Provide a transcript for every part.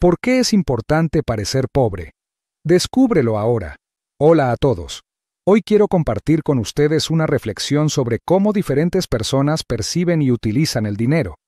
¿Por qué es importante parecer pobre? Descúbrelo ahora. Hola a todos. Hoy quiero compartir con ustedes una reflexión sobre cómo diferentes personas perciben y utilizan el dinero.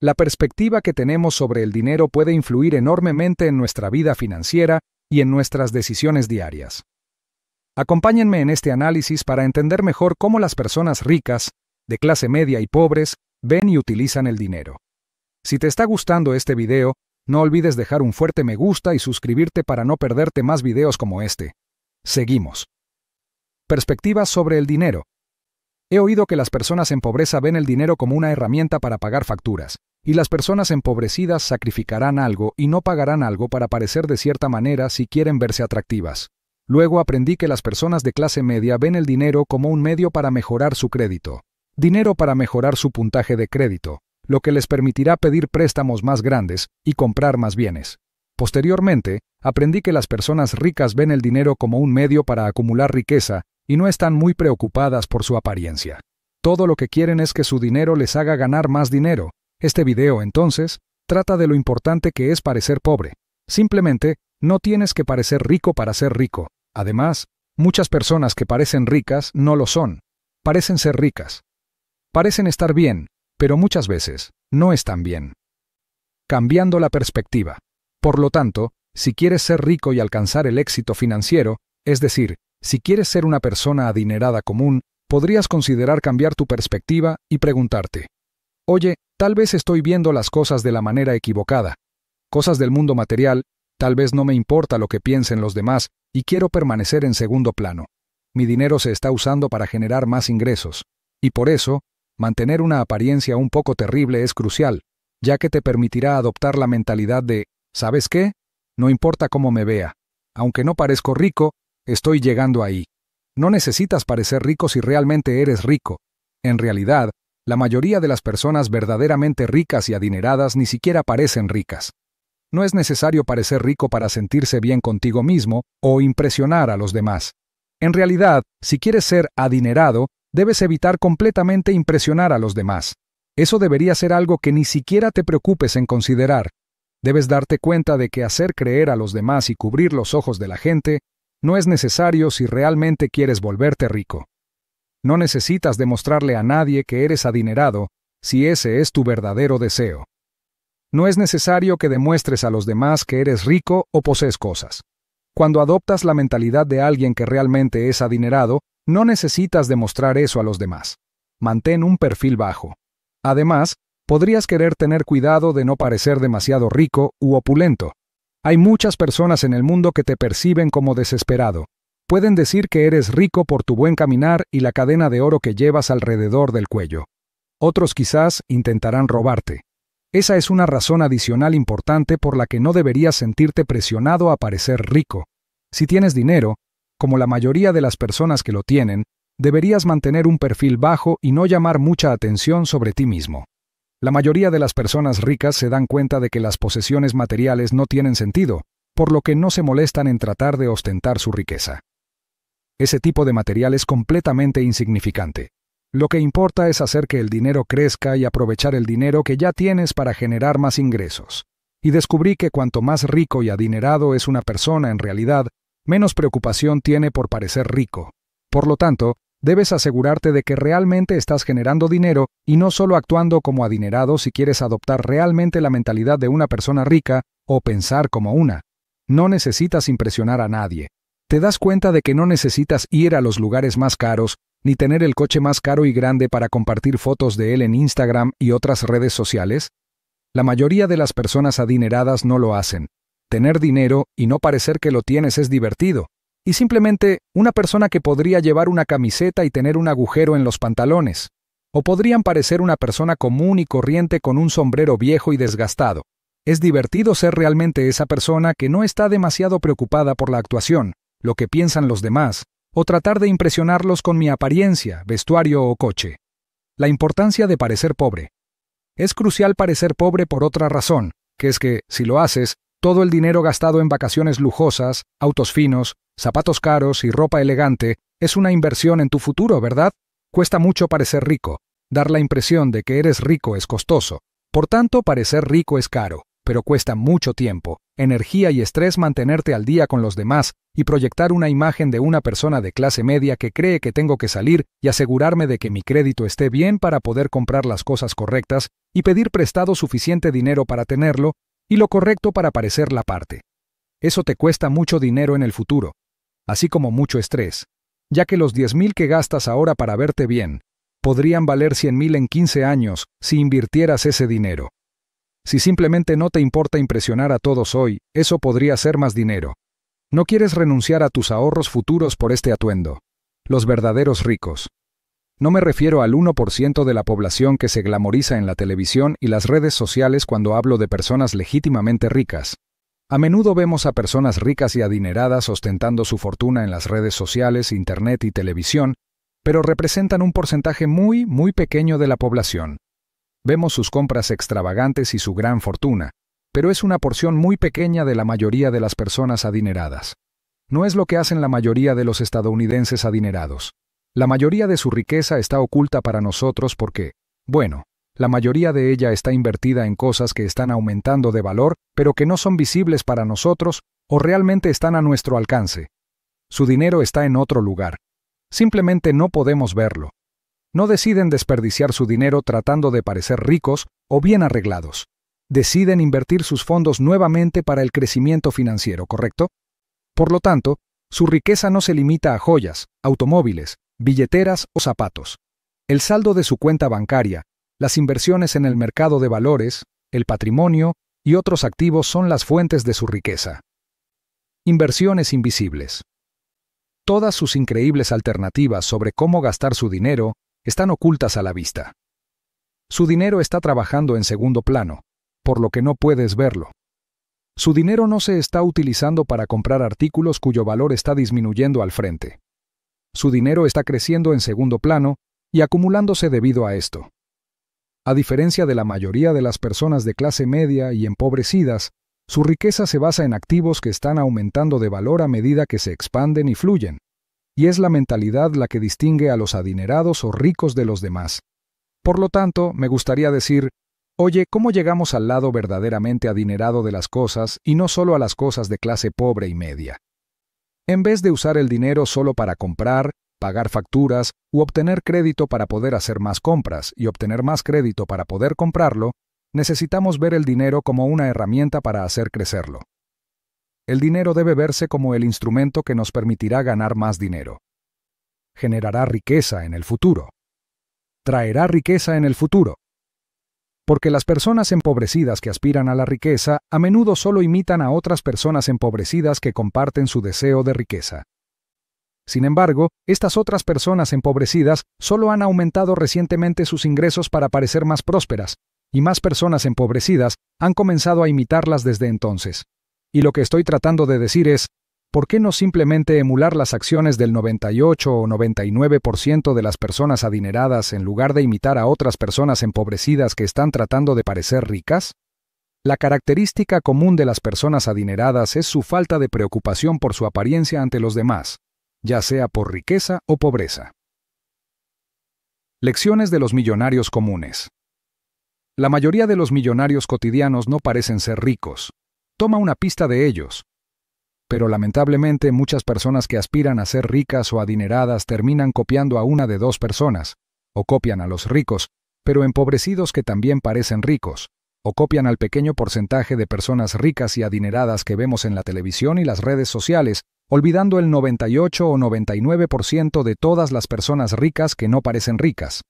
La perspectiva que tenemos sobre el dinero puede influir enormemente en nuestra vida financiera y en nuestras decisiones diarias. Acompáñenme en este análisis para entender mejor cómo las personas ricas, de clase media y pobres, ven y utilizan el dinero. Si te está gustando este video, no olvides dejar un fuerte me gusta y suscribirte para no perderte más videos como este. Seguimos. Perspectivas sobre el dinero. He oído que las personas en pobreza ven el dinero como una herramienta para pagar facturas, y las personas empobrecidas sacrificarán algo y no pagarán algo para parecer de cierta manera si quieren verse atractivas. Luego aprendí que las personas de clase media ven el dinero como un medio para mejorar su crédito, dinero para mejorar su puntaje de crédito, lo que les permitirá pedir préstamos más grandes y comprar más bienes. Posteriormente, aprendí que las personas ricas ven el dinero como un medio para acumular riqueza y no están muy preocupadas por su apariencia. Todo lo que quieren es que su dinero les haga ganar más dinero. Este video, entonces, trata de lo importante que es parecer pobre. Simplemente, no tienes que parecer rico para ser rico. Además, muchas personas que parecen ricas no lo son. Parecen ser ricas. Parecen estar bien, pero muchas veces no tan bien. Cambiando la perspectiva. Por lo tanto, si quieres ser rico y alcanzar el éxito financiero, es decir, si quieres ser una persona adinerada común, podrías considerar cambiar tu perspectiva y preguntarte, oye, tal vez estoy viendo las cosas de la manera equivocada, cosas del mundo material, tal vez no me importa lo que piensen los demás y quiero permanecer en segundo plano. Mi dinero se está usando para generar más ingresos, y por eso, Mantener una apariencia un poco terrible es crucial, ya que te permitirá adoptar la mentalidad de, ¿sabes qué? No importa cómo me vea. Aunque no parezco rico, estoy llegando ahí. No necesitas parecer rico si realmente eres rico. En realidad, la mayoría de las personas verdaderamente ricas y adineradas ni siquiera parecen ricas. No es necesario parecer rico para sentirse bien contigo mismo o impresionar a los demás. En realidad, si quieres ser adinerado, debes evitar completamente impresionar a los demás. Eso debería ser algo que ni siquiera te preocupes en considerar. Debes darte cuenta de que hacer creer a los demás y cubrir los ojos de la gente no es necesario si realmente quieres volverte rico. No necesitas demostrarle a nadie que eres adinerado si ese es tu verdadero deseo. No es necesario que demuestres a los demás que eres rico o posees cosas. Cuando adoptas la mentalidad de alguien que realmente es adinerado, no necesitas demostrar eso a los demás. Mantén un perfil bajo. Además, podrías querer tener cuidado de no parecer demasiado rico u opulento. Hay muchas personas en el mundo que te perciben como desesperado. Pueden decir que eres rico por tu buen caminar y la cadena de oro que llevas alrededor del cuello. Otros quizás intentarán robarte. Esa es una razón adicional importante por la que no deberías sentirte presionado a parecer rico. Si tienes dinero, como la mayoría de las personas que lo tienen, deberías mantener un perfil bajo y no llamar mucha atención sobre ti mismo. La mayoría de las personas ricas se dan cuenta de que las posesiones materiales no tienen sentido, por lo que no se molestan en tratar de ostentar su riqueza. Ese tipo de material es completamente insignificante. Lo que importa es hacer que el dinero crezca y aprovechar el dinero que ya tienes para generar más ingresos. Y descubrí que cuanto más rico y adinerado es una persona en realidad, menos preocupación tiene por parecer rico. Por lo tanto, debes asegurarte de que realmente estás generando dinero y no solo actuando como adinerado si quieres adoptar realmente la mentalidad de una persona rica o pensar como una. No necesitas impresionar a nadie. Te das cuenta de que no necesitas ir a los lugares más caros, ni tener el coche más caro y grande para compartir fotos de él en Instagram y otras redes sociales? La mayoría de las personas adineradas no lo hacen, Tener dinero y no parecer que lo tienes es divertido. Y simplemente una persona que podría llevar una camiseta y tener un agujero en los pantalones. O podrían parecer una persona común y corriente con un sombrero viejo y desgastado. Es divertido ser realmente esa persona que no está demasiado preocupada por la actuación, lo que piensan los demás, o tratar de impresionarlos con mi apariencia, vestuario o coche. La importancia de parecer pobre. Es crucial parecer pobre por otra razón, que es que, si lo haces, todo el dinero gastado en vacaciones lujosas, autos finos, zapatos caros y ropa elegante es una inversión en tu futuro, ¿verdad? Cuesta mucho parecer rico. Dar la impresión de que eres rico es costoso. Por tanto, parecer rico es caro, pero cuesta mucho tiempo, energía y estrés mantenerte al día con los demás y proyectar una imagen de una persona de clase media que cree que tengo que salir y asegurarme de que mi crédito esté bien para poder comprar las cosas correctas y pedir prestado suficiente dinero para tenerlo y lo correcto para parecer la parte. Eso te cuesta mucho dinero en el futuro, así como mucho estrés, ya que los 10.000 que gastas ahora para verte bien podrían valer 100.000 en 15 años si invirtieras ese dinero. Si simplemente no te importa impresionar a todos hoy, eso podría ser más dinero. No quieres renunciar a tus ahorros futuros por este atuendo. Los verdaderos ricos no me refiero al 1% de la población que se glamoriza en la televisión y las redes sociales cuando hablo de personas legítimamente ricas. A menudo vemos a personas ricas y adineradas ostentando su fortuna en las redes sociales, internet y televisión, pero representan un porcentaje muy, muy pequeño de la población. Vemos sus compras extravagantes y su gran fortuna, pero es una porción muy pequeña de la mayoría de las personas adineradas. No es lo que hacen la mayoría de los estadounidenses adinerados. La mayoría de su riqueza está oculta para nosotros porque, bueno, la mayoría de ella está invertida en cosas que están aumentando de valor, pero que no son visibles para nosotros o realmente están a nuestro alcance. Su dinero está en otro lugar. Simplemente no podemos verlo. No deciden desperdiciar su dinero tratando de parecer ricos o bien arreglados. Deciden invertir sus fondos nuevamente para el crecimiento financiero, ¿correcto? Por lo tanto, su riqueza no se limita a joyas, automóviles, billeteras o zapatos, el saldo de su cuenta bancaria, las inversiones en el mercado de valores, el patrimonio y otros activos son las fuentes de su riqueza. Inversiones invisibles. Todas sus increíbles alternativas sobre cómo gastar su dinero están ocultas a la vista. Su dinero está trabajando en segundo plano, por lo que no puedes verlo. Su dinero no se está utilizando para comprar artículos cuyo valor está disminuyendo al frente. Su dinero está creciendo en segundo plano y acumulándose debido a esto. A diferencia de la mayoría de las personas de clase media y empobrecidas, su riqueza se basa en activos que están aumentando de valor a medida que se expanden y fluyen, y es la mentalidad la que distingue a los adinerados o ricos de los demás. Por lo tanto, me gustaría decir, oye, ¿cómo llegamos al lado verdaderamente adinerado de las cosas y no solo a las cosas de clase pobre y media? En vez de usar el dinero solo para comprar, pagar facturas u obtener crédito para poder hacer más compras y obtener más crédito para poder comprarlo, necesitamos ver el dinero como una herramienta para hacer crecerlo. El dinero debe verse como el instrumento que nos permitirá ganar más dinero. Generará riqueza en el futuro. Traerá riqueza en el futuro porque las personas empobrecidas que aspiran a la riqueza a menudo solo imitan a otras personas empobrecidas que comparten su deseo de riqueza. Sin embargo, estas otras personas empobrecidas solo han aumentado recientemente sus ingresos para parecer más prósperas, y más personas empobrecidas han comenzado a imitarlas desde entonces. Y lo que estoy tratando de decir es, ¿por qué no simplemente emular las acciones del 98 o 99% de las personas adineradas en lugar de imitar a otras personas empobrecidas que están tratando de parecer ricas? La característica común de las personas adineradas es su falta de preocupación por su apariencia ante los demás, ya sea por riqueza o pobreza. Lecciones de los millonarios comunes. La mayoría de los millonarios cotidianos no parecen ser ricos. Toma una pista de ellos, pero lamentablemente muchas personas que aspiran a ser ricas o adineradas terminan copiando a una de dos personas, o copian a los ricos, pero empobrecidos que también parecen ricos, o copian al pequeño porcentaje de personas ricas y adineradas que vemos en la televisión y las redes sociales, olvidando el 98 o 99% de todas las personas ricas que no parecen ricas.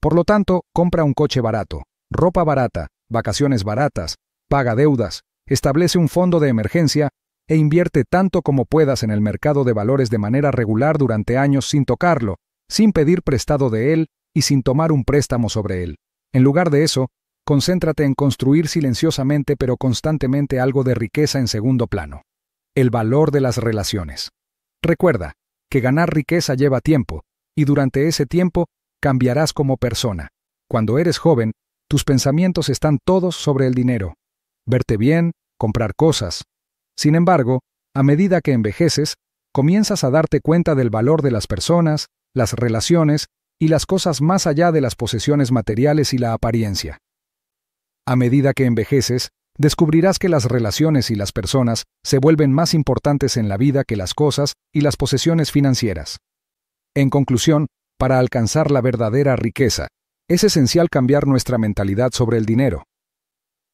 Por lo tanto, compra un coche barato, ropa barata, vacaciones baratas, paga deudas, establece un fondo de emergencia e invierte tanto como puedas en el mercado de valores de manera regular durante años sin tocarlo, sin pedir prestado de él y sin tomar un préstamo sobre él. En lugar de eso, concéntrate en construir silenciosamente pero constantemente algo de riqueza en segundo plano. El valor de las relaciones. Recuerda que ganar riqueza lleva tiempo, y durante ese tiempo cambiarás como persona. Cuando eres joven, tus pensamientos están todos sobre el dinero. Verte bien, comprar cosas, sin embargo, a medida que envejeces, comienzas a darte cuenta del valor de las personas, las relaciones y las cosas más allá de las posesiones materiales y la apariencia. A medida que envejeces, descubrirás que las relaciones y las personas se vuelven más importantes en la vida que las cosas y las posesiones financieras. En conclusión, para alcanzar la verdadera riqueza, es esencial cambiar nuestra mentalidad sobre el dinero.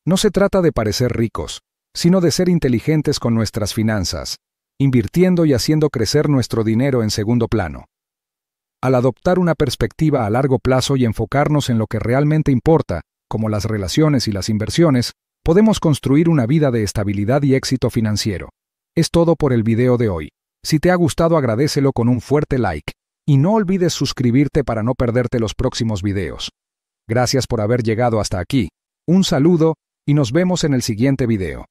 No se trata de parecer ricos, sino de ser inteligentes con nuestras finanzas, invirtiendo y haciendo crecer nuestro dinero en segundo plano. Al adoptar una perspectiva a largo plazo y enfocarnos en lo que realmente importa, como las relaciones y las inversiones, podemos construir una vida de estabilidad y éxito financiero. Es todo por el video de hoy. Si te ha gustado agradecelo con un fuerte like y no olvides suscribirte para no perderte los próximos videos. Gracias por haber llegado hasta aquí. Un saludo y nos vemos en el siguiente video.